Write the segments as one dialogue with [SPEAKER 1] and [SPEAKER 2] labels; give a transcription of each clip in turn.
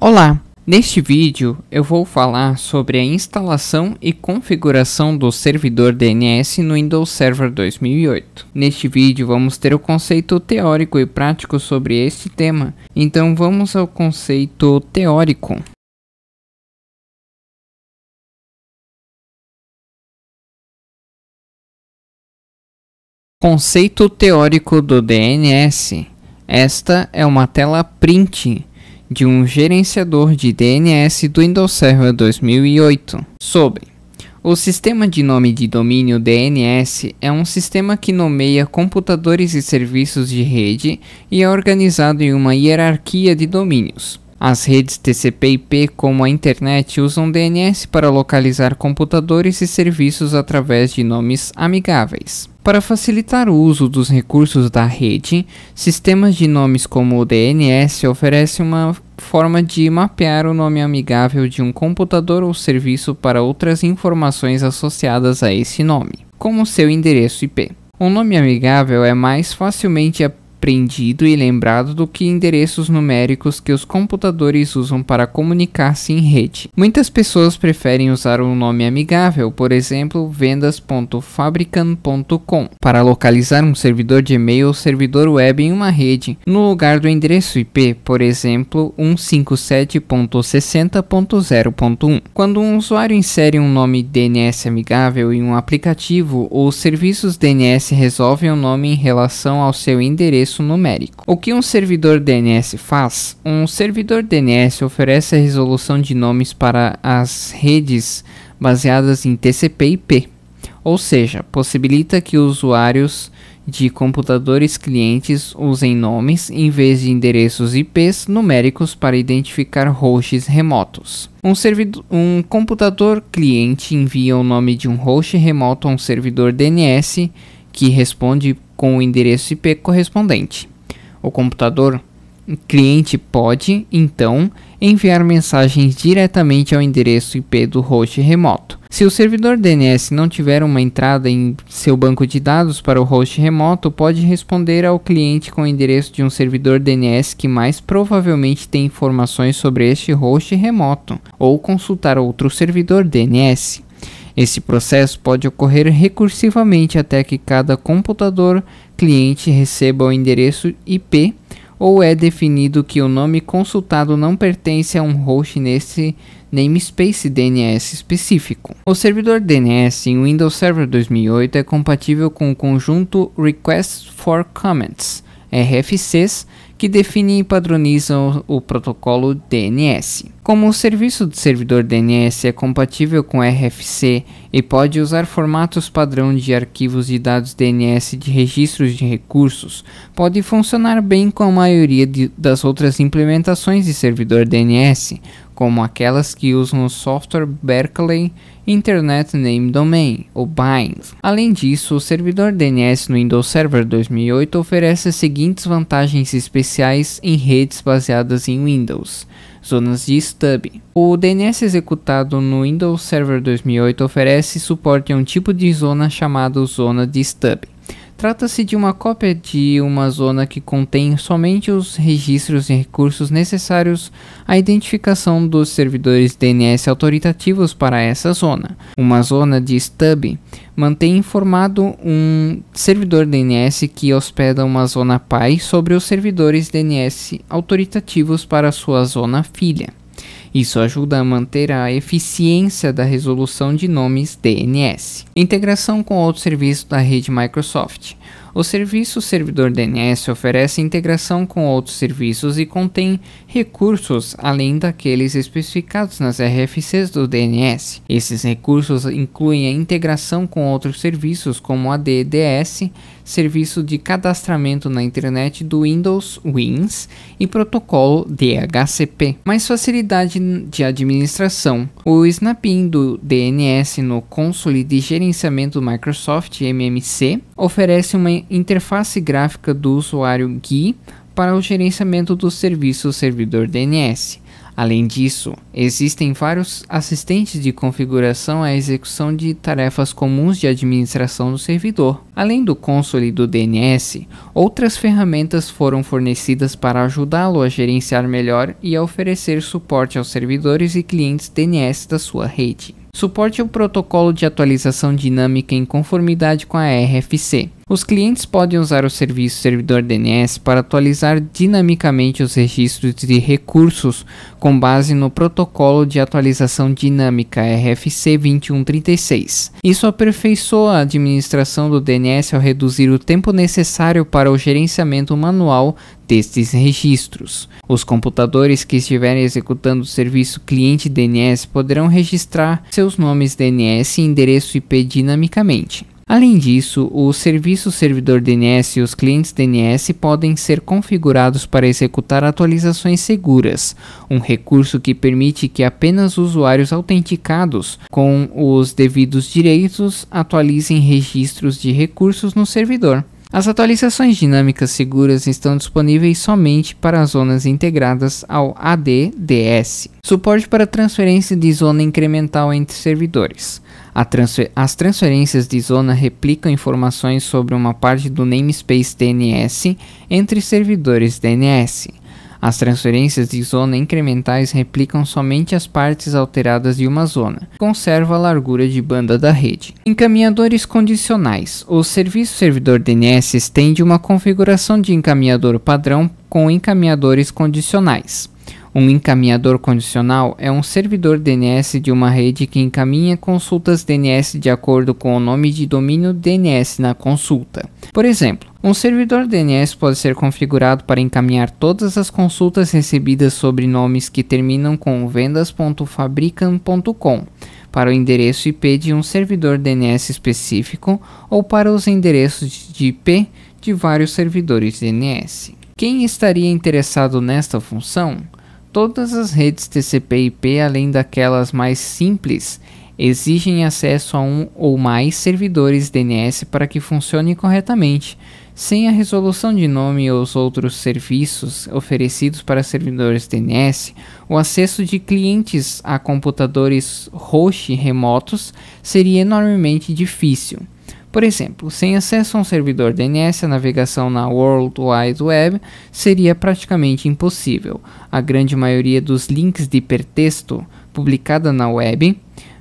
[SPEAKER 1] Olá! Neste vídeo eu vou falar sobre a instalação e configuração do servidor DNS no Windows Server 2008. Neste vídeo vamos ter o conceito teórico e prático sobre este tema, então vamos ao conceito teórico. Conceito teórico do DNS. Esta é uma tela print de um gerenciador de DNS do Windows Server 2008. Sobre o sistema de nome de domínio DNS é um sistema que nomeia computadores e serviços de rede e é organizado em uma hierarquia de domínios. As redes TCP/IP, como a internet, usam DNS para localizar computadores e serviços através de nomes amigáveis. Para facilitar o uso dos recursos da rede, sistemas de nomes como o DNS oferecem uma forma de mapear o nome amigável de um computador ou serviço para outras informações associadas a esse nome, como seu endereço IP. Um nome amigável é mais facilmente prendido e lembrado do que endereços numéricos que os computadores usam para comunicar-se em rede. Muitas pessoas preferem usar um nome amigável, por exemplo, vendas.fabrican.com, para localizar um servidor de e-mail ou servidor web em uma rede, no lugar do endereço IP, por exemplo, 157.60.0.1. Quando um usuário insere um nome DNS amigável em um aplicativo, os serviços DNS resolvem o nome em relação ao seu endereço endereço numérico. O que um servidor DNS faz? Um servidor DNS oferece a resolução de nomes para as redes baseadas em TCP/IP, ou seja, possibilita que usuários de computadores clientes usem nomes em vez de endereços IPs numéricos para identificar hosts remotos. Um, um, computador cliente envia o nome de um host remoto a um servidor DNS que responde com o endereço IP correspondente. O computador cliente pode, então, enviar mensagens diretamente ao endereço IP do host remoto. Se o servidor DNS não tiver uma entrada em seu banco de dados para o host remoto, pode responder ao cliente com o endereço de um servidor DNS que mais provavelmente tem informações sobre este host remoto, ou consultar outro servidor DNS. Esse processo pode ocorrer recursivamente até que cada computador cliente receba o endereço IP ou é definido que o nome consultado não pertence a um host nesse namespace DNS específico. O servidor DNS em Windows Server 2008 é compatível com o conjunto Requests for Comments, RFCs, que definem e padronizam o protocolo DNS. Como o serviço do servidor DNS é compatível com RFC e pode usar formatos padrão de arquivos de dados DNS de registros de recursos, pode funcionar bem com a maioria de, das outras implementações de servidor DNS, como aquelas que usam o software Berkeley Internet Name Domain, ou BIND. Além disso, o servidor DNS no Windows Server 2008 oferece as seguintes vantagens especiais em redes baseadas em Windows zonas de stub. O DNS executado no Windows Server 2008 oferece suporte a um tipo de zona chamado zona de stub. Trata-se de uma cópia de uma zona que contém somente os registros e recursos necessários à identificação dos servidores DNS autoritativos para essa zona. Uma zona de stub mantém informado um servidor DNS que hospeda uma zona pai sobre os servidores DNS autoritativos para sua zona filha. Isso ajuda a manter a eficiência da resolução de nomes DNS. Integração com outros serviços da rede Microsoft. O serviço servidor DNS oferece integração com outros serviços e contém recursos além daqueles especificados nas RFCs do DNS. Esses recursos incluem a integração com outros serviços como a DDS, serviço de cadastramento na internet do Windows Wins e protocolo DHCP, mais facilidade de administração. O Snap-in do DNS no console de gerenciamento Microsoft MMC oferece uma interface gráfica do usuário GUI para o gerenciamento do serviço servidor DNS Além disso, existem vários assistentes de configuração à execução de tarefas comuns de administração do servidor. Além do console do DNS, outras ferramentas foram fornecidas para ajudá-lo a gerenciar melhor e a oferecer suporte aos servidores e clientes DNS da sua rede. Suporte ao protocolo de atualização dinâmica em conformidade com a RFC, os clientes podem usar o serviço servidor DNS para atualizar dinamicamente os registros de recursos com base no protocolo de atualização dinâmica RFC 2136. Isso aperfeiçoa a administração do DNS ao reduzir o tempo necessário para o gerenciamento manual destes registros. Os computadores que estiverem executando o serviço cliente DNS poderão registrar seus nomes DNS e endereço IP dinamicamente. Além disso, o serviço servidor DNS e os clientes DNS podem ser configurados para executar atualizações seguras, um recurso que permite que apenas usuários autenticados com os devidos direitos atualizem registros de recursos no servidor. As atualizações dinâmicas seguras estão disponíveis somente para zonas integradas ao ADDS. Suporte para transferência de zona incremental entre servidores. Transfer as transferências de zona replicam informações sobre uma parte do namespace DNS entre servidores DNS. As transferências de zona incrementais replicam somente as partes alteradas de uma zona, conserva a largura de banda da rede. Encaminhadores condicionais. O serviço servidor DNS estende uma configuração de encaminhador padrão com encaminhadores condicionais. Um encaminhador condicional é um servidor DNS de uma rede que encaminha consultas DNS de acordo com o nome de domínio DNS na consulta. Por exemplo, um servidor DNS pode ser configurado para encaminhar todas as consultas recebidas sobre nomes que terminam com vendas.fabrican.com para o endereço IP de um servidor DNS específico ou para os endereços de IP de vários servidores DNS. Quem estaria interessado nesta função? Todas as redes TCP/IP, além daquelas mais simples, exigem acesso a um ou mais servidores DNS para que funcione corretamente. Sem a resolução de nome ou os outros serviços oferecidos para servidores DNS, o acesso de clientes a computadores host remotos seria enormemente difícil. Por exemplo, sem acesso a um servidor DNS, a navegação na World Wide Web seria praticamente impossível. A grande maioria dos links de hipertexto publicada na web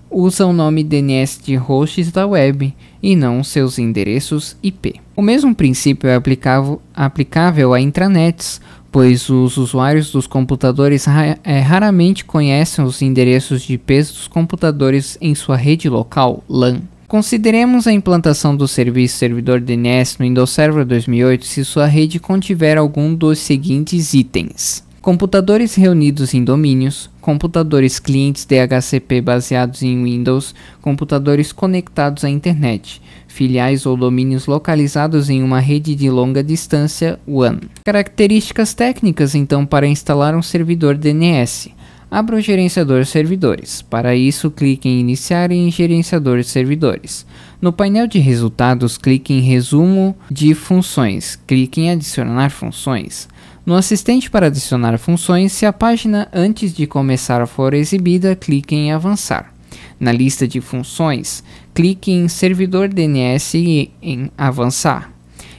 [SPEAKER 1] usa o nome DNS de hosts da web e não seus endereços IP. O mesmo princípio é aplicável a intranets, pois os usuários dos computadores ra é, raramente conhecem os endereços de IP dos computadores em sua rede local LAN. Consideremos a implantação do serviço servidor DNS no Windows Server 2008 se sua rede contiver algum dos seguintes itens: computadores reunidos em domínios, computadores clientes DHCP baseados em Windows, computadores conectados à internet, filiais ou domínios localizados em uma rede de longa distância WAN. Características técnicas então para instalar um servidor DNS abra o gerenciador servidores. Para isso, clique em iniciar e em gerenciador servidores. No painel de resultados, clique em resumo de funções, clique em adicionar funções. No assistente para adicionar funções, se a página antes de começar for exibida, clique em avançar. Na lista de funções, clique em servidor DNS e em avançar.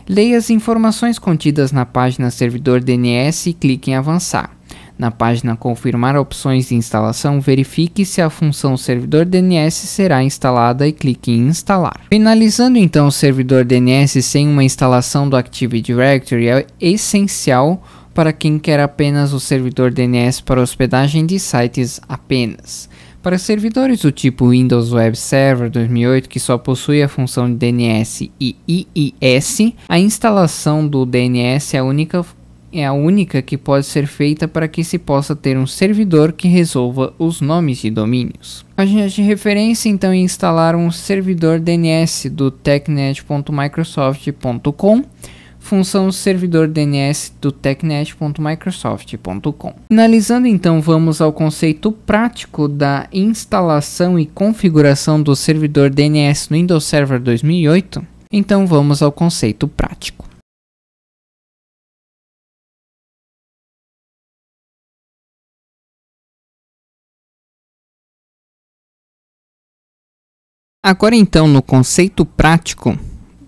[SPEAKER 1] Leia as informações contidas na página servidor DNS e clique em avançar. Na página Confirmar opções de instalação, verifique se a função servidor DNS será instalada e clique em Instalar. Finalizando então o servidor DNS sem uma instalação do Active Directory é essencial para quem quer apenas o servidor DNS para hospedagem de sites apenas. Para servidores do tipo Windows Web Server 2008 que só possui a função DNS e IIS, a instalação do DNS é a única é a única que pode ser feita para que se possa ter um servidor que resolva os nomes de domínios. A gente referência então em instalar um servidor DNS do technet.microsoft.com, função servidor DNS do technet.microsoft.com. Finalizando então, vamos ao conceito prático da instalação e configuração do servidor DNS no Windows Server 2008. Então vamos ao conceito prático. Agora então, no conceito prático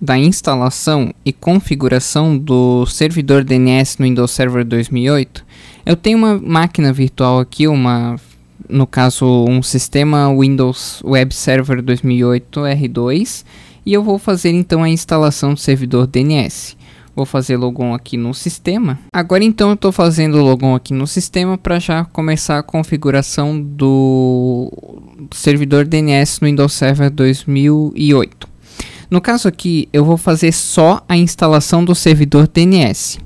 [SPEAKER 1] da instalação e configuração do servidor DNS no Windows Server 2008, eu tenho uma máquina virtual aqui, uma no caso um sistema Windows Web Server 2008 R2, e eu vou fazer então a instalação do servidor DNS. Vou fazer logon aqui no sistema. Agora então eu estou fazendo logon aqui no sistema para já começar a configuração do servidor DNS no Windows Server 2008. No caso aqui eu vou fazer só a instalação do servidor DNS.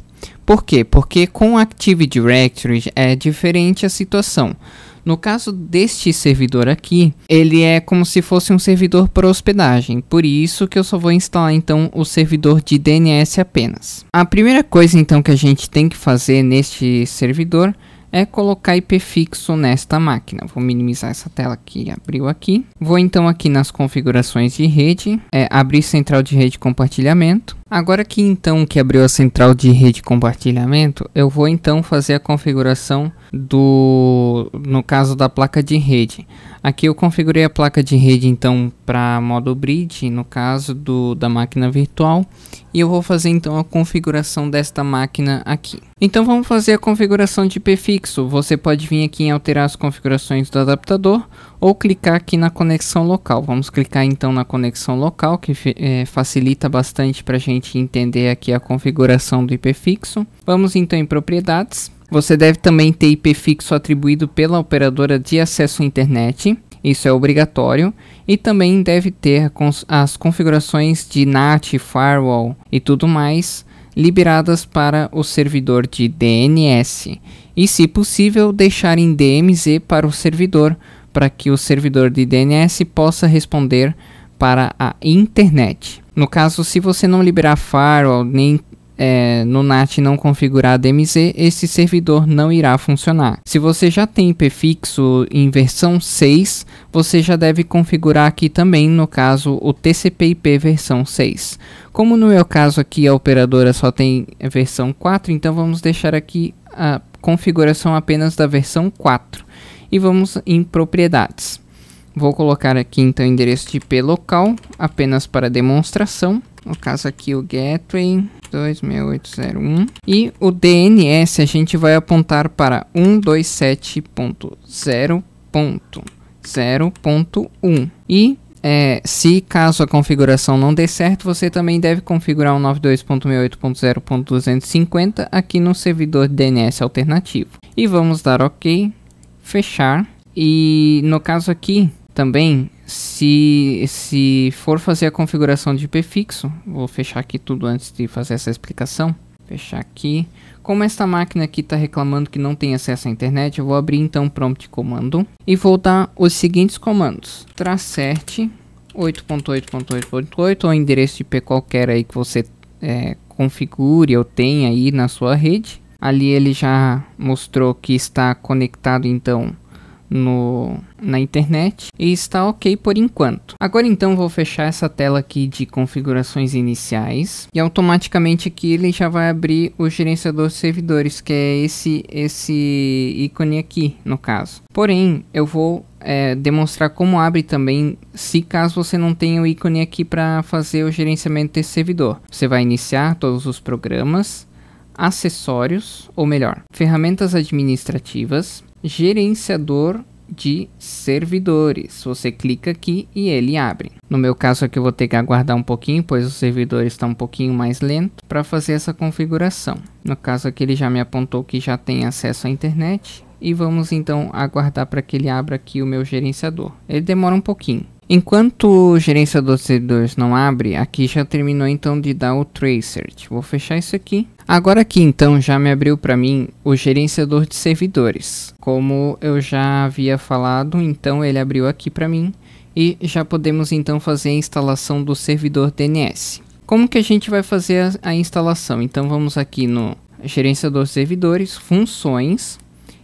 [SPEAKER 1] Por quê? Porque com Active Directory é diferente a situação. No caso deste servidor aqui, ele é como se fosse um servidor por hospedagem, por isso que eu só vou instalar então o servidor de DNS apenas. A primeira coisa então que a gente tem que fazer neste servidor é colocar IP fixo nesta máquina. Vou minimizar essa tela que abriu aqui. Vou então aqui nas configurações de rede, é, abrir central de rede compartilhamento. Agora que então que abriu a central de rede de compartilhamento, eu vou então fazer a configuração do, no caso da placa de rede. Aqui eu configurei a placa de rede então para modo bridge, no caso do, da máquina virtual, e eu vou fazer então a configuração desta máquina aqui. Então vamos fazer a configuração de IP fixo. Você pode vir aqui em alterar as configurações do adaptador ou clicar aqui na conexão local. Vamos clicar então na conexão local, que é, facilita bastante para a gente entender aqui a configuração do IP fixo. Vamos então em propriedades. Você deve também ter IP fixo atribuído pela operadora de acesso à internet. Isso é obrigatório e também deve ter as configurações de NAT, firewall e tudo mais liberadas para o servidor de DNS e, se possível, deixar em DMZ para o servidor para que o servidor de DNS possa responder para a internet. No caso, se você não liberar firewall nem é, no NAT não configurar DMZ, esse servidor não irá funcionar. Se você já tem IP fixo em versão 6, você já deve configurar aqui também, no caso, o TCP/IP versão 6. Como no meu caso aqui a operadora só tem versão 4, então vamos deixar aqui a configuração apenas da versão 4 e vamos em propriedades. Vou colocar aqui então o endereço de IP local, apenas para demonstração. No caso aqui o gateway 26801 e o DNS a gente vai apontar para 127.0.0.1 e é, se caso a configuração não der certo, você também deve configurar o 92.68.0.250 aqui no servidor DNS alternativo. E vamos dar OK fechar. E no caso aqui também, se, se for fazer a configuração de IP fixo, vou fechar aqui tudo antes de fazer essa explicação. Fechar aqui. Como esta máquina aqui está reclamando que não tem acesso à internet, eu vou abrir então o prompt comando e vou dar os seguintes comandos. Tracerte 8.8.8.8 ou endereço IP qualquer aí que você é, configure ou tenha aí na sua rede. Ali ele já mostrou que está conectado então no, na internet e está ok por enquanto. Agora então vou fechar essa tela aqui de configurações iniciais e automaticamente aqui ele já vai abrir o gerenciador de servidores que é esse, esse ícone aqui no caso. Porém eu vou é, demonstrar como abre também se caso você não tenha o ícone aqui para fazer o gerenciamento desse servidor. Você vai iniciar todos os programas acessórios, ou melhor, ferramentas administrativas, gerenciador de servidores. Você clica aqui e ele abre. No meu caso aqui eu vou ter que aguardar um pouquinho, pois o servidor está um pouquinho mais lento para fazer essa configuração. No caso aqui ele já me apontou que já tem acesso à internet e vamos então aguardar para que ele abra aqui o meu gerenciador. Ele demora um pouquinho. Enquanto o gerenciador de servidores não abre, aqui já terminou então de dar o tracer. Vou fechar isso aqui Agora aqui então já me abriu para mim o gerenciador de servidores. Como eu já havia falado, então ele abriu aqui para mim e já podemos então fazer a instalação do servidor DNS. Como que a gente vai fazer a, a instalação? Então vamos aqui no gerenciador de servidores, funções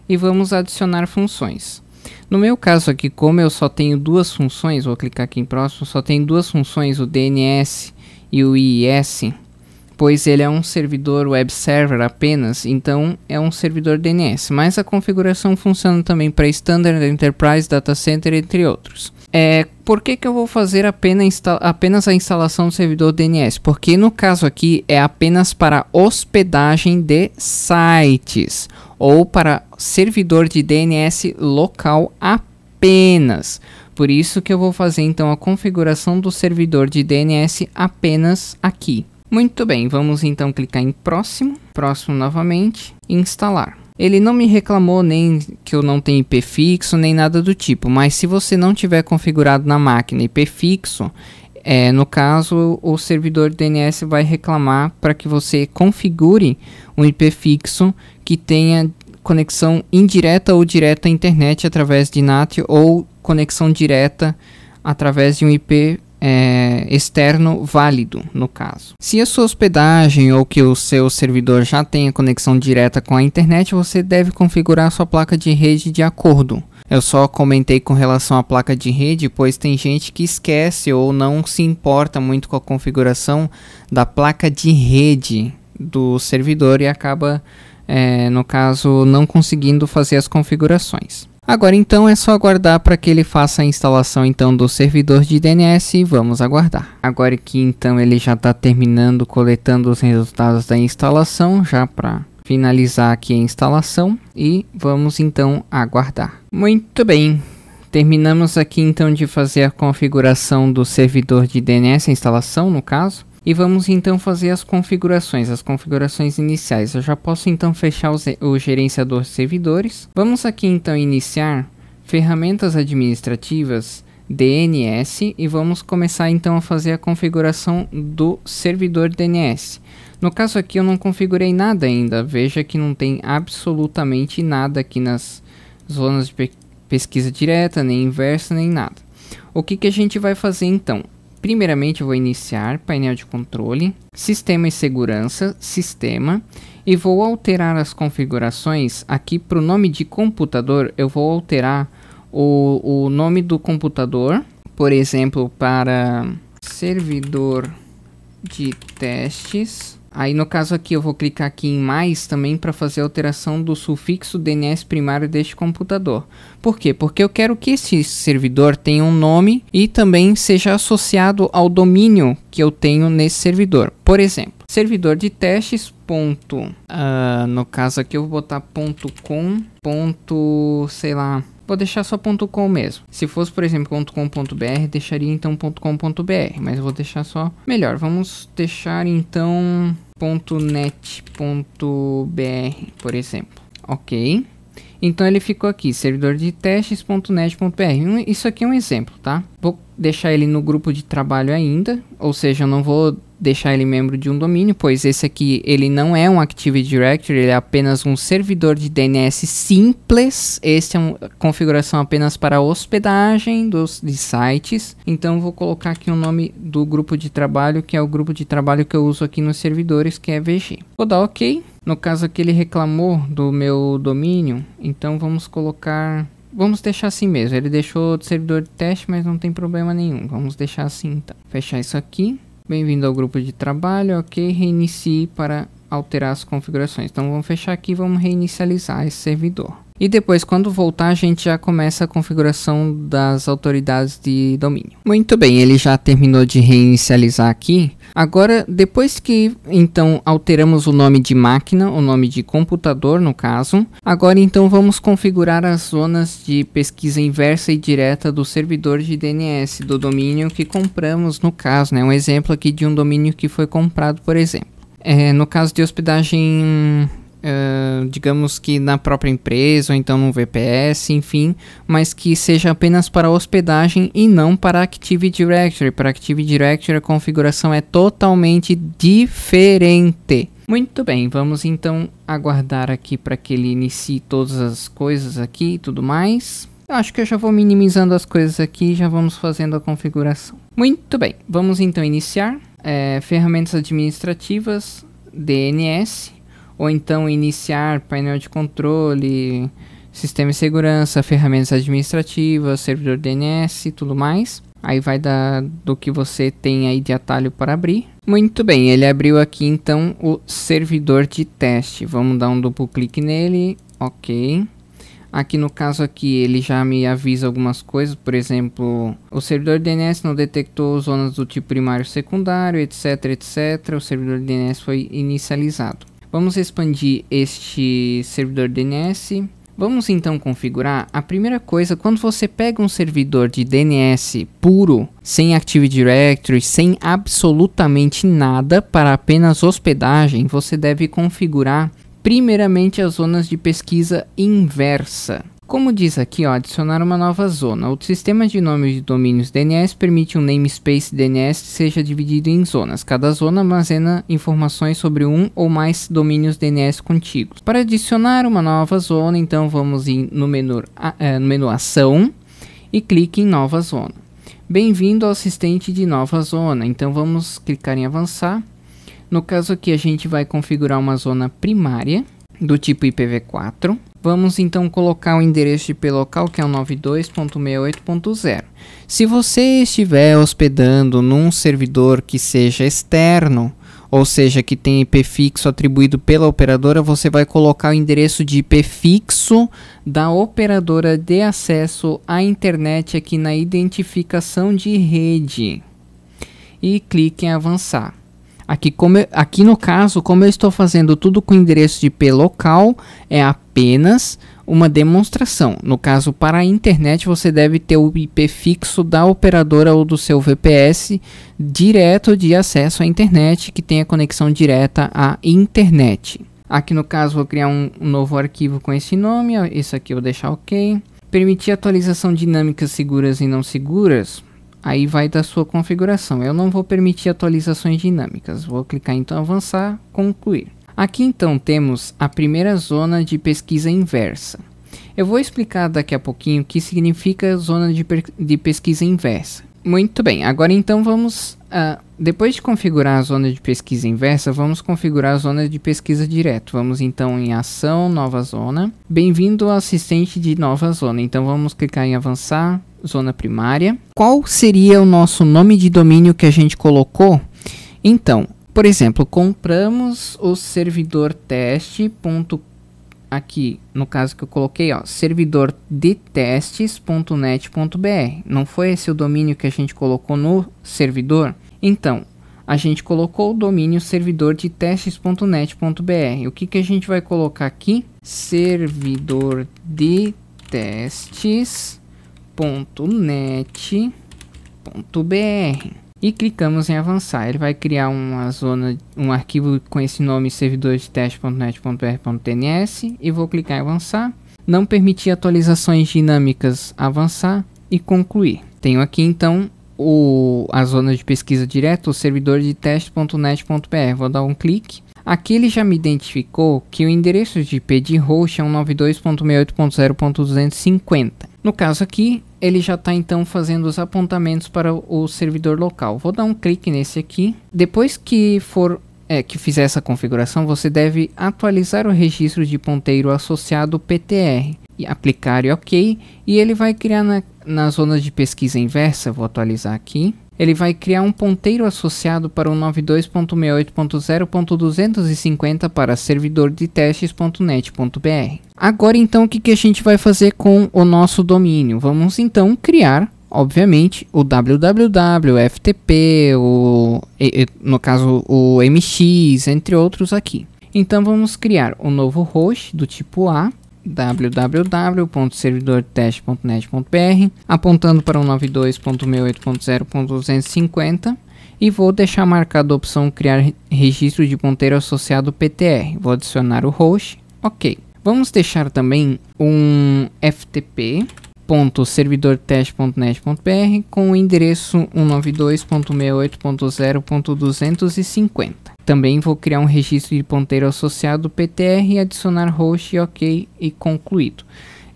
[SPEAKER 1] e vamos adicionar funções. No meu caso aqui, como eu só tenho duas funções, vou clicar aqui em próximo, só tem duas funções, o DNS e o IIS pois ele é um servidor web server apenas, então é um servidor DNS, mas a configuração funciona também para Standard Enterprise Data Center, entre outros. É, por que, que eu vou fazer apenas, apenas a instalação do servidor DNS? Porque no caso aqui é apenas para hospedagem de sites ou para servidor de DNS local apenas. Por isso que eu vou fazer então a configuração do servidor de DNS apenas aqui. Muito bem, vamos então clicar em próximo, próximo novamente, instalar. Ele não me reclamou nem que eu não tenho IP fixo, nem nada do tipo, mas se você não tiver configurado na máquina IP fixo, é, no caso, o servidor DNS vai reclamar para que você configure um IP fixo que tenha conexão indireta ou direta à internet através de NAT ou conexão direta através de um IP é, externo válido, no caso. Se a sua hospedagem ou que o seu servidor já tenha conexão direta com a internet, você deve configurar sua placa de rede de acordo. Eu só comentei com relação à placa de rede, pois tem gente que esquece ou não se importa muito com a configuração da placa de rede do servidor e acaba, é, no caso, não conseguindo fazer as configurações. Agora então é só aguardar para que ele faça a instalação então do servidor de DNS e vamos aguardar. Agora que então ele já está terminando coletando os resultados da instalação já para finalizar aqui a instalação e vamos então aguardar. Muito bem, terminamos aqui então de fazer a configuração do servidor de DNS, a instalação no caso. E vamos então fazer as configurações, as configurações iniciais. Eu já posso então fechar o gerenciador de servidores. Vamos aqui então iniciar ferramentas administrativas DNS e vamos começar então a fazer a configuração do servidor DNS. No caso aqui eu não configurei nada ainda, veja que não tem absolutamente nada aqui nas zonas de pe pesquisa direta, nem inversa, nem nada. O que, que a gente vai fazer então? Primeiramente, vou iniciar painel de controle, sistema e segurança, sistema, e vou alterar as configurações. Aqui para o nome de computador, eu vou alterar o, o nome do computador, por exemplo, para servidor de testes Aí no caso aqui eu vou clicar aqui em mais também para fazer a alteração do sufixo DNS primário deste computador. Por quê? Porque eu quero que esse servidor tenha um nome e também seja associado ao domínio que eu tenho nesse servidor. Por exemplo, servidor de testes ponto, uh, no caso aqui eu vou botar ponto .com, ponto, sei lá, vou deixar só .com mesmo. Se fosse, por exemplo, .com.br, deixaria então .com.br, mas vou deixar só... Melhor, vamos deixar então .net.br, por exemplo. Ok. Então ele ficou aqui, servidor de testes.net.br. Isso aqui é um exemplo, tá? Vou deixar ele no grupo de trabalho ainda, ou seja, eu não vou deixar ele membro de um domínio, pois esse aqui ele não é um Active Directory, ele é apenas um servidor de DNS simples. Este é uma configuração apenas para hospedagem dos, de sites. Então vou colocar aqui o nome do grupo de trabalho, que é o grupo de trabalho que eu uso aqui nos servidores, que é VG. Vou dar OK. No caso aqui ele reclamou do meu domínio, então vamos colocar vamos deixar assim mesmo. Ele deixou o servidor de teste, mas não tem problema nenhum. Vamos deixar assim, então. Fechar isso aqui. Bem-vindo ao grupo de trabalho, ok, reinicie para alterar as configurações. Então vamos fechar aqui e vamos reinicializar esse servidor. E depois, quando voltar, a gente já começa a configuração das autoridades de domínio. Muito bem, ele já terminou de reinicializar aqui. Agora, depois que então alteramos o nome de máquina, o nome de computador no caso, agora então vamos configurar as zonas de pesquisa inversa e direta do servidor de DNS do domínio que compramos no caso, né? Um exemplo aqui de um domínio que foi comprado, por exemplo. É, no caso de hospedagem, uh, digamos que na própria empresa, ou então no VPS, enfim, mas que seja apenas para hospedagem e não para Active Directory. Para Active Directory a configuração é totalmente diferente. Muito bem, vamos então aguardar aqui para que ele inicie todas as coisas aqui e tudo mais. Eu acho que eu já vou minimizando as coisas aqui e já vamos fazendo a configuração. Muito bem, vamos então iniciar é, ferramentas administrativas, DNS, ou então iniciar painel de controle, sistema de segurança, ferramentas administrativas, servidor DNS e tudo mais. Aí vai da, do que você tem aí de atalho para abrir. Muito bem, ele abriu aqui então o servidor de teste. Vamos dar um duplo clique nele, ok. Aqui no caso aqui ele já me avisa algumas coisas, por exemplo, o servidor DNS não detectou zonas do tipo primário secundário, etc, etc. O servidor DNS foi inicializado. Vamos expandir este servidor DNS. Vamos então configurar a primeira coisa quando você pega um servidor de DNS puro, sem Active Directory, sem absolutamente nada para apenas hospedagem, você deve configurar primeiramente as zonas de pesquisa inversa. Como diz aqui, ó, adicionar uma nova zona. O sistema de nomes de domínios DNS permite um namespace DNS seja dividido em zonas. Cada zona armazena informações sobre um ou mais domínios DNS contíguos. Para adicionar uma nova zona, então vamos ir no menu, é, no menu Ação e clique em Nova Zona. Bem-vindo ao assistente de Nova Zona. Então vamos clicar em Avançar no caso aqui a gente vai configurar uma zona primária do tipo IPv4. Vamos então colocar o endereço de IP local que é o 92.68.0. Se você estiver hospedando num servidor que seja externo, ou seja, que tem IP fixo atribuído pela operadora, você vai colocar o endereço de IP fixo da operadora de acesso à internet aqui na identificação de rede e clique em avançar. Aqui, como eu, aqui no caso, como eu estou fazendo tudo com endereço de IP local, é apenas uma demonstração. No caso, para a internet, você deve ter o IP fixo da operadora ou do seu VPS direto de acesso à internet, que tenha conexão direta à internet. Aqui no caso, vou criar um, novo arquivo com esse nome, isso aqui eu vou deixar ok. Permitir atualização dinâmica seguras e não seguras Aí vai da sua configuração. Eu não vou permitir atualizações dinâmicas. Vou clicar então avançar, concluir. Aqui então temos a primeira zona de pesquisa inversa. Eu vou explicar daqui a pouquinho o que significa zona de, de pesquisa inversa. Muito bem, agora então vamos. Uh, depois de configurar a zona de pesquisa inversa, vamos configurar a zona de pesquisa direto. Vamos então em ação, nova zona. Bem-vindo ao assistente de nova zona. Então vamos clicar em avançar, zona primária. Qual seria o nosso nome de domínio que a gente colocou? Então, por exemplo, compramos o servidor teste. aqui, no caso que eu coloquei, ó, servidor de testes.net.br. Não foi esse o domínio que a gente colocou no servidor? Então, a gente colocou o domínio servidor de testes.net.br. O que, que a gente vai colocar aqui? Servidor de testes .net.br e clicamos em avançar. Ele vai criar uma zona, um arquivo com esse nome servidores-de-teste.net.br.tns e vou clicar em avançar. Não permitir atualizações dinâmicas, avançar e concluir. Tenho aqui então o, a zona de pesquisa direto, o servidor de teste.net.br. Vou dar um clique Aqui ele já me identificou que o endereço de IP de host é 192.68.0.250. No caso aqui, ele já está então fazendo os apontamentos para o servidor local. Vou dar um clique nesse aqui. Depois que for é, que fizer essa configuração, você deve atualizar o registro de ponteiro associado PTR e aplicar OK e ele vai criar na, na zona de pesquisa inversa. Vou atualizar aqui ele vai criar um ponteiro associado para o 92.68.0.250 para servidor de testes.net.br. Agora então o que, que a gente vai fazer com o nosso domínio? Vamos então criar obviamente, o www, o FTP, no caso o MX, entre outros aqui. Então vamos criar um novo host do tipo A www.servidordetest.net.br, apontando para o 92.68.0.250 e vou deixar marcada a opção criar registro de ponteiro associado PTR. Vou adicionar o host, ok. Vamos deixar também um FTP servidorteste.net.br com o endereço 192.68.0.250. Também vou criar um registro de ponteiro associado PTR e adicionar host OK e concluído.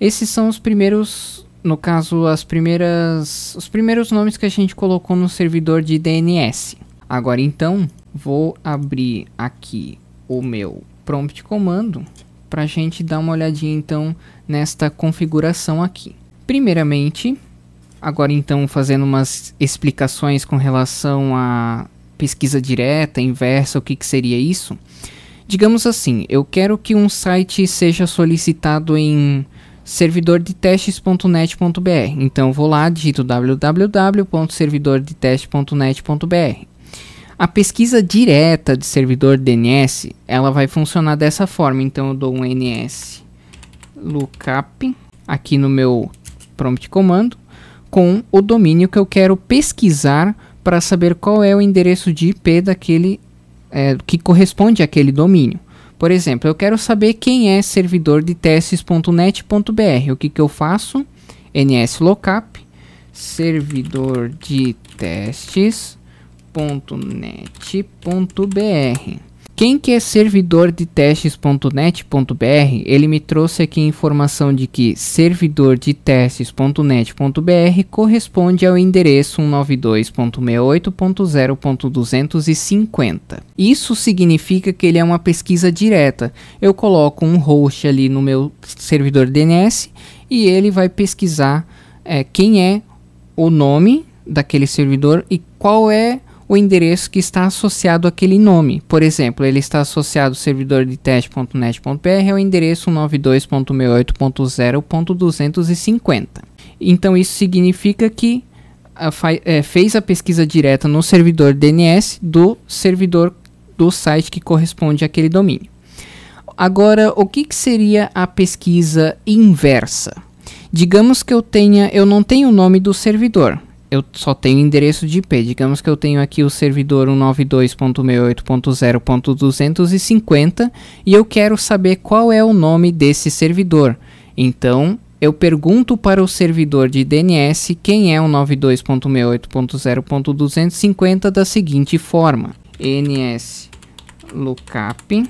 [SPEAKER 1] Esses são os primeiros, no caso, as primeiras, os primeiros nomes que a gente colocou no servidor de DNS. Agora então, vou abrir aqui o meu prompt comando para a gente dar uma olhadinha então nesta configuração aqui. Primeiramente, agora então fazendo umas explicações com relação a pesquisa direta, inversa, o que, que seria isso? Digamos assim, eu quero que um site seja solicitado em servidordetestes.net.br. Então eu Então vou lá, digito www.servidordeteste.net.br. A pesquisa direta de servidor DNS, ela vai funcionar dessa forma. Então eu dou um ns lookup aqui no meu prompt comando com o domínio que eu quero pesquisar para saber qual é o endereço de IP daquele é, que corresponde àquele domínio. Por exemplo, eu quero saber quem é servidor de testes.net.br. O que, que eu faço? nslockup servidor de testes.net.br quem que é servidor de testes.net.br, ele me trouxe aqui a informação de que servidor de testes.net.br corresponde ao endereço 192.68.0.250. Isso significa que ele é uma pesquisa direta. Eu coloco um host ali no meu servidor DNS e ele vai pesquisar é, quem é o nome daquele servidor e qual é o endereço que está associado àquele nome. Por exemplo, ele está associado ao servidor de teste.net.br ao é endereço 92.68.0.250. Então isso significa que ah, a, é, eh, fez a pesquisa direta no servidor DNS do servidor do site que corresponde àquele domínio. Agora, o que, que seria a pesquisa inversa? Digamos que eu tenha, eu não tenho o nome do servidor, eu só tenho endereço de IP. Digamos que eu tenho aqui o servidor 192.68.0.250 e eu quero saber qual é o nome desse servidor. Então, eu pergunto para o servidor de DNS quem é o 92.68.0.250 da seguinte forma: ns lookup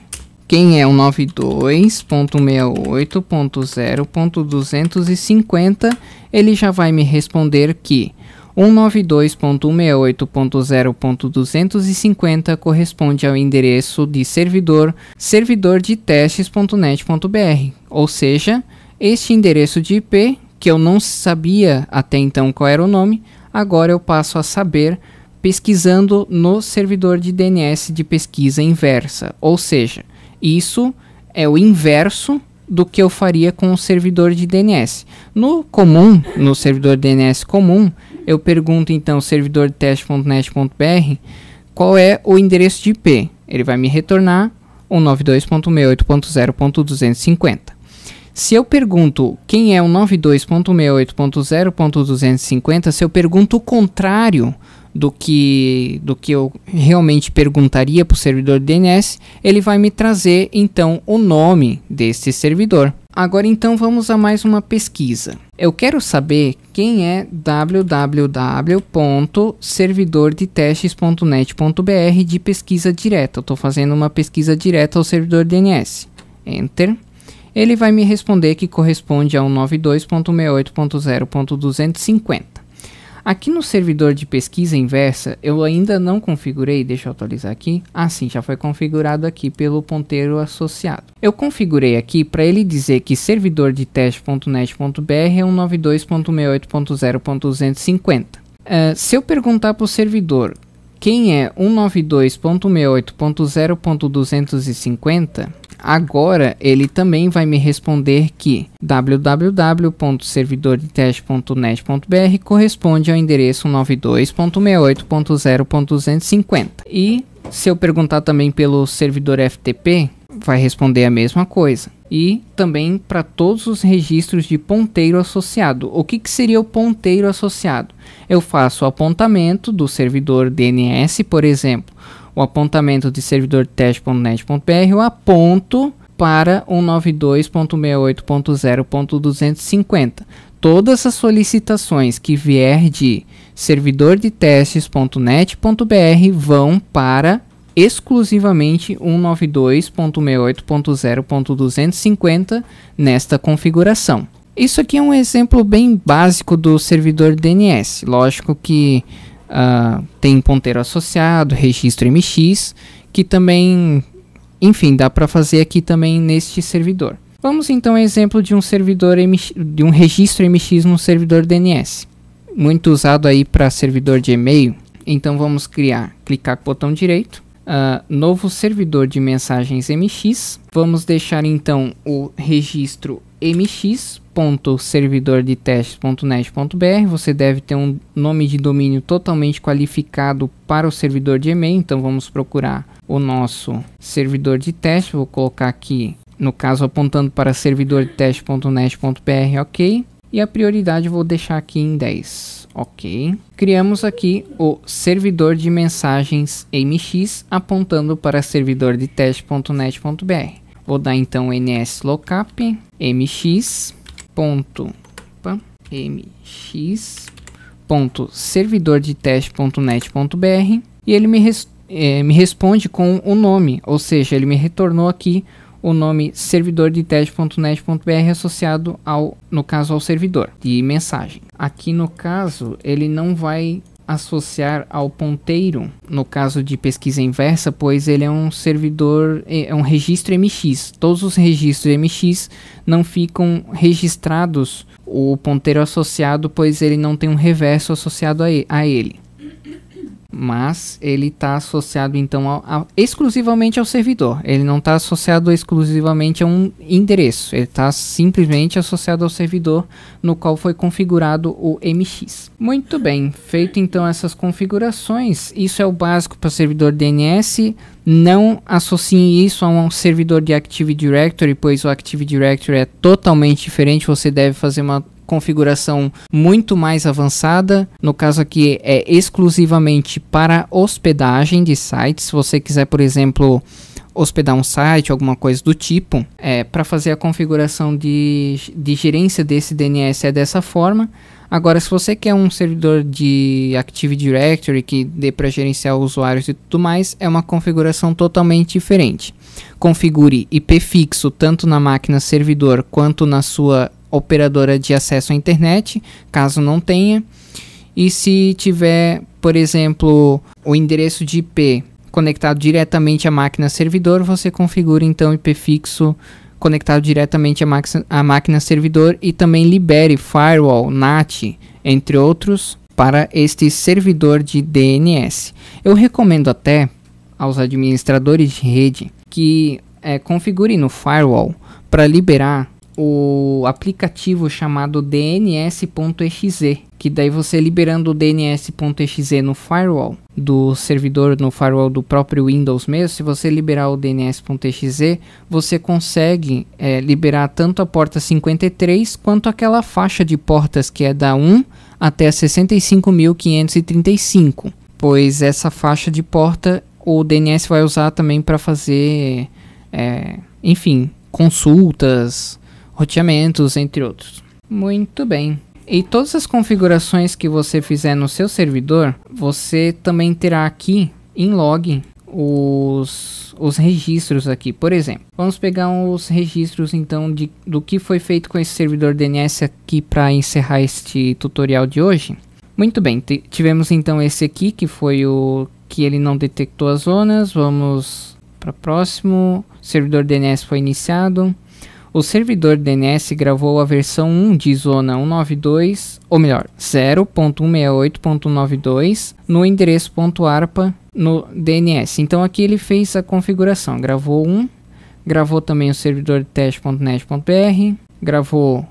[SPEAKER 1] quem é o 92.68.0.250, ele já vai me responder que 192.168.0.250 corresponde ao endereço de servidor servidordetestes.net.br, ou seja, este endereço de IP, que eu não sabia até então qual era o nome, agora eu passo a saber pesquisando no servidor de DNS de pesquisa inversa, ou seja, isso é o inverso do que eu faria com o servidor de DNS. No comum, no servidor DNS comum, eu pergunto então servidor teste.net.br qual é o endereço de IP. Ele vai me retornar 192.68.0.250. Se eu pergunto quem é o 92.68.0.250, se eu pergunto o contrário do que, do que eu realmente perguntaria para o servidor DNS, ele vai me trazer então o nome desse servidor. Agora então vamos a mais uma pesquisa. Eu quero saber quem é www.servidordetestes.net.br de pesquisa direta. Eu estou fazendo uma pesquisa direta ao servidor DNS. Enter. Ele vai me responder que corresponde a 192.68.0.250. Aqui no servidor de pesquisa inversa, eu ainda não configurei, deixa eu atualizar aqui. Ah sim, já foi configurado aqui pelo ponteiro associado. Eu configurei aqui para ele dizer que servidor de teste.net.br é 192.68.0.250. Uh, eh, se eu perguntar para o servidor quem é 192.68.0.250, Agora ele também vai me responder que www.servidordeteste.net.br corresponde ao endereço 92.68.0.250. E se eu perguntar também pelo servidor FTP, vai responder a mesma coisa. E também para todos os registros de ponteiro associado. O que, que seria o ponteiro associado? Eu faço o apontamento do servidor DNS, por exemplo o apontamento de servidor teste.net.br, eu aponto para 192.68.0.250. Todas as solicitações que vier de servidor de testes.net.br vão para exclusivamente 192.68.0.250 nesta configuração. Isso aqui é um exemplo bem básico do servidor DNS. Lógico que uh, tem ponteiro associado, registro MX, que também, enfim, dá para fazer aqui também neste servidor. Vamos então ao exemplo de um servidor MX, de um registro MX no servidor DNS, muito usado aí para servidor de e-mail. Então vamos criar, clicar com o botão direito, Uh, novo servidor de mensagens MX. Vamos deixar então o registro MX servidordetestes.net.br, você deve ter um nome de domínio totalmente qualificado para o servidor de e-mail, então vamos procurar o nosso servidor de teste, vou colocar aqui, no caso apontando para servidordeteste.net.br, ok, e a prioridade vou deixar aqui em 10, ok. Criamos aqui o servidor de mensagens MX apontando para servidor de teste.net.br. Vou dar então ns lookup mx ponto opa, mx ponto servidor de teste.net.br e ele me, res, é, me responde com o nome, ou seja, ele me retornou aqui o nome servidor de teste.net.br associado ao, no caso, ao servidor de mensagem. Aqui no caso, ele não vai associar ao ponteiro, no caso de pesquisa inversa, pois ele é um servidor, é, é um registro MX. Todos os registros MX não ficam registrados o ponteiro associado, pois ele não tem um reverso associado a ele mas ele está associado então ao, exclusivamente ao servidor. Ele não está associado exclusivamente a um endereço. Ele está simplesmente associado ao servidor no qual foi configurado o MX. Muito bem, feito então essas configurações, isso é o básico para o servidor DNS. Não associem isso a um servidor de Active Directory, pois o Active Directory é totalmente diferente. Você deve fazer uma configuração muito mais avançada. No caso aqui é exclusivamente para hospedagem de sites. Se você quiser, por exemplo, hospedar um site, alguma coisa do tipo, é, para fazer a configuração de, de gerência desse DNS é dessa forma. Agora, se você quer um servidor de Active Directory que dê para gerenciar usuários e tudo mais, é uma configuração totalmente diferente. Configure IP fixo tanto na máquina servidor quanto na sua operadora de acesso à internet, caso não tenha. E se tiver, por exemplo, o endereço de IP conectado diretamente à máquina servidor, você configura então IP fixo conectado diretamente à, à máquina servidor e também libere firewall, NAT, entre outros, para este servidor de DNS. Eu recomendo até aos administradores de rede que é, eh, configure no firewall para liberar o aplicativo chamado DNS.exe, que daí você liberando o DNS.exe no firewall do servidor, no firewall do próprio Windows mesmo, se você liberar o DNS.exe, você consegue é, liberar tanto a porta 53 quanto aquela faixa de portas que é da 1 até 65.535, pois essa faixa de porta o DNS vai usar também para fazer, é, enfim, consultas, roteamentos, entre outros. Muito bem. E todas as configurações que você fizer no seu servidor, você também terá aqui em log os, os registros aqui. Por exemplo, vamos pegar os registros então de, do que foi feito com esse servidor DNS aqui para encerrar este tutorial de hoje. Muito bem, tivemos então esse aqui que foi o que ele não detectou as zonas. Vamos para próximo. O servidor DNS foi iniciado. O servidor DNS gravou a versão 1 de zona 192, ou melhor, 0.168.92 no endereço no DNS. Então aqui ele fez a configuração, gravou 1, gravou também o servidor teste.net.br, gravou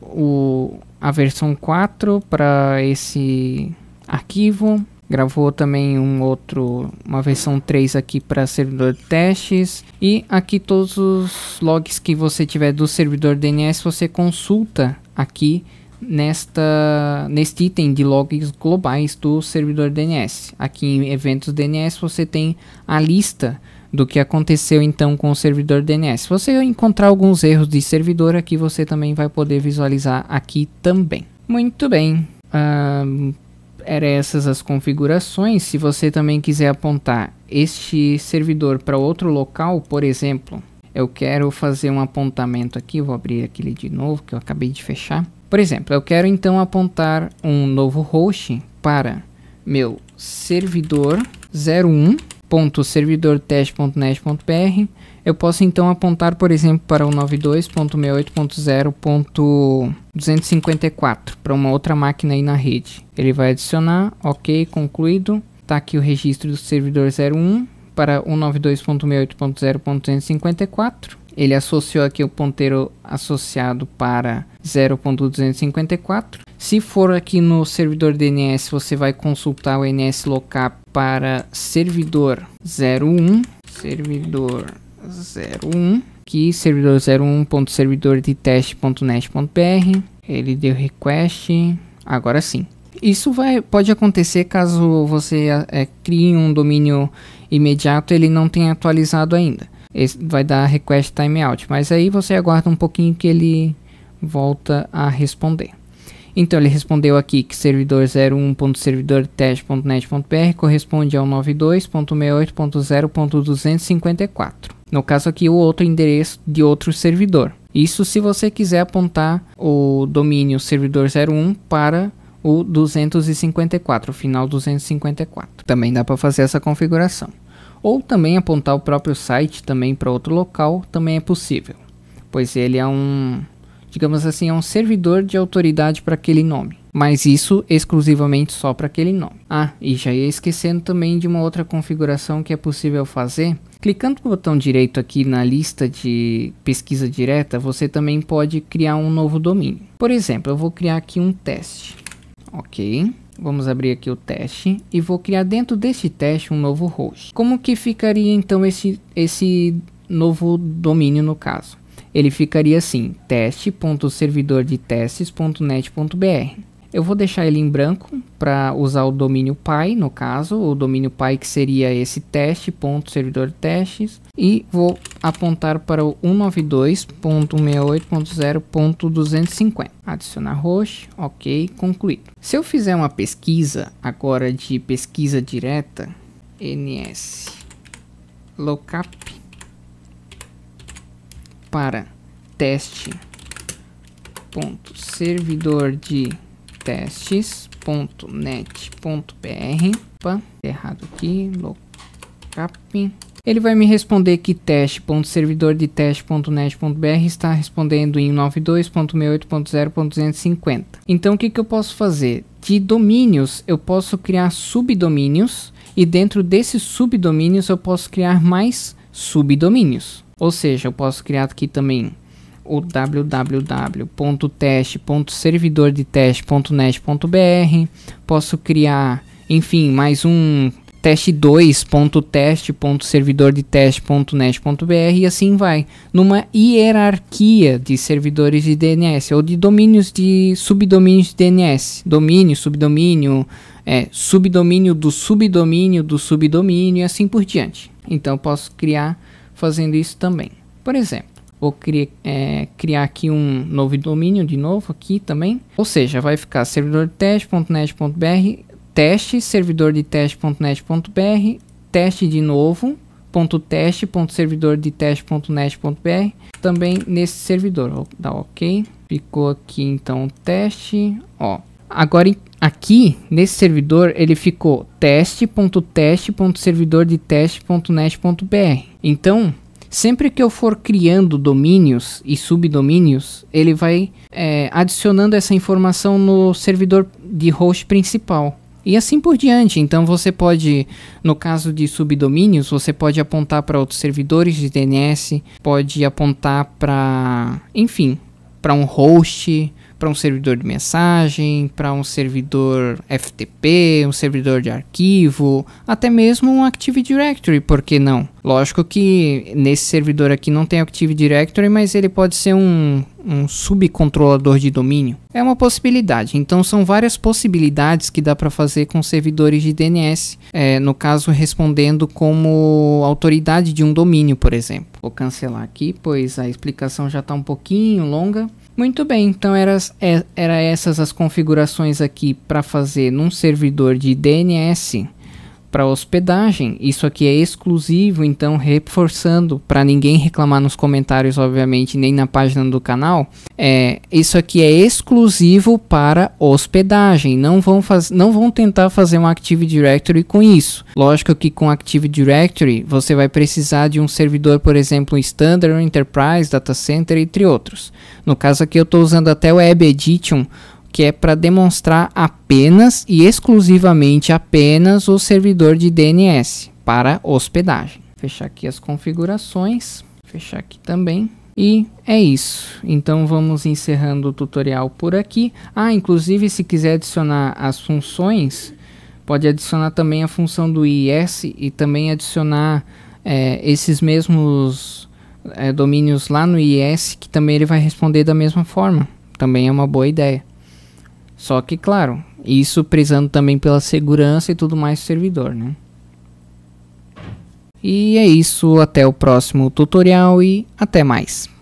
[SPEAKER 1] o, a versão 4 para esse arquivo, Gravou também um outro, uma versão 3 aqui para servidor de testes. E aqui todos os logs que você tiver do servidor DNS você consulta aqui nesta neste item de logs globais do servidor DNS. Aqui em eventos DNS você tem a lista do que aconteceu então com o servidor DNS. Se você encontrar alguns erros de servidor aqui, você também vai poder visualizar aqui também. Muito bem. Uh, eram essas as configurações. Se você também quiser apontar este servidor para outro local, por exemplo, eu quero fazer um apontamento aqui, vou abrir aquele de novo que eu acabei de fechar. Por exemplo, eu quero então apontar um novo host para meu servidor 01.servidortest.net.br eu posso então apontar, por exemplo, para o 92.68.0.254, para uma outra máquina aí na rede. Ele vai adicionar, ok, concluído. Está aqui o registro do servidor 01 para o Ele associou aqui o ponteiro associado para 0.254. Se for aqui no servidor DNS, você vai consultar o NSLOCAP para servidor 01, servidor 01, que servidor servidor de teste.net.br. Ele deu request, agora sim. Isso vai, pode acontecer caso você é, é crie um domínio imediato ele não tenha atualizado ainda. Esse vai dar request timeout, mas aí você aguarda um pouquinho que ele volta a responder. Então ele respondeu aqui que servidor 01.servidortest.net.br corresponde ao 92.68.0.254. No caso aqui o outro endereço de outro servidor. Isso se você quiser apontar o domínio servidor 01 para o 254, o final 254. Também dá para fazer essa configuração. Ou também apontar o próprio site também para outro local, também é possível, pois ele é um digamos assim, é um servidor de autoridade para aquele nome. Mas isso exclusivamente só para aquele nome. Ah, e já ia esquecendo também de uma outra configuração que é possível fazer. Clicando com o botão direito aqui na lista de pesquisa direta, você também pode criar um novo domínio. Por exemplo, eu vou criar aqui um teste. Ok. Vamos abrir aqui o teste e vou criar dentro deste teste um novo host. Como que ficaria então esse, esse novo domínio no caso? ele ficaria assim: teste.servidordetestes.net.br. de Eu vou deixar ele em branco para usar o domínio pai, no caso, o domínio pai que seria esse teste ponto servidor testes e vou apontar para o 192.168.0.250. Adicionar host, OK, concluído. Se eu fizer uma pesquisa agora de pesquisa direta, ns lookup para teste ponto servidor de testes.net.br Opa, errado aqui, lockup. Ele vai me responder que servidor de br está respondendo em 92.68.0.250. Então o que, que eu posso fazer? De domínios, eu posso criar subdomínios e dentro desses subdomínios eu posso criar mais subdomínios. Ou seja, eu posso criar aqui também o www.teste.servidordeteste.net.br. Posso criar, enfim, mais um teste2.teste.servidordeteste.net.br e assim vai, numa hierarquia de servidores de DNS ou de domínios de subdomínios de DNS, domínio, subdomínio, é, subdomínio do subdomínio do subdomínio e assim por diante. Então posso criar fazendo isso também. Por exemplo, vou criar, é, criar aqui um novo domínio de novo aqui também. Ou seja, vai ficar servidor de teste.net.br, teste, servidor de teste.net.br, teste de novo, ponto teste, ponto servidor de teste.net.br, também nesse servidor. Vou dar ok. Ficou aqui então o teste, ó. Agora Aqui, nesse servidor, ele ficou teste.teste.servidor Então, sempre que eu for criando domínios e subdomínios, ele vai é, adicionando essa informação no servidor de host principal. E assim por diante. Então você pode, no caso de subdomínios, você pode apontar para outros servidores de DNS, pode apontar para, enfim, para um host, para um servidor de mensagem, para um servidor FTP, um servidor de arquivo, até mesmo um Active Directory, por que não? Lógico que nesse servidor aqui não tem Active Directory, mas ele pode ser um, um subcontrolador de domínio. É uma possibilidade, então são várias possibilidades que dá para fazer com servidores de DNS, é, no caso respondendo como autoridade de um domínio, por exemplo. Vou cancelar aqui, pois a explicação já está um pouquinho longa. Muito bem, então eram é, era essas as configurações aqui para fazer num servidor de DNS para hospedagem. Isso aqui é exclusivo, então reforçando para ninguém reclamar nos comentários, obviamente, nem na página do canal. É, isso aqui é exclusivo para hospedagem. Não vão faz, não vão tentar fazer um Active Directory com isso. Lógico que com Active Directory você vai precisar de um servidor, por exemplo, Standard, Enterprise, Data Center, entre outros. No caso aqui eu estou usando até o Edition que é para demonstrar apenas e exclusivamente apenas o servidor de DNS para hospedagem. Fechar aqui as configurações, fechar aqui também. E é isso. Então vamos encerrando o tutorial por aqui. Ah, inclusive se quiser adicionar as funções, pode adicionar também a função do IIS e também adicionar é, esses mesmos é, domínios lá no IIS, que também ele vai responder da mesma forma. Também é uma boa ideia. Só que, claro, isso prezando também pela segurança e tudo mais do servidor, né? E é isso, até o próximo tutorial e até mais.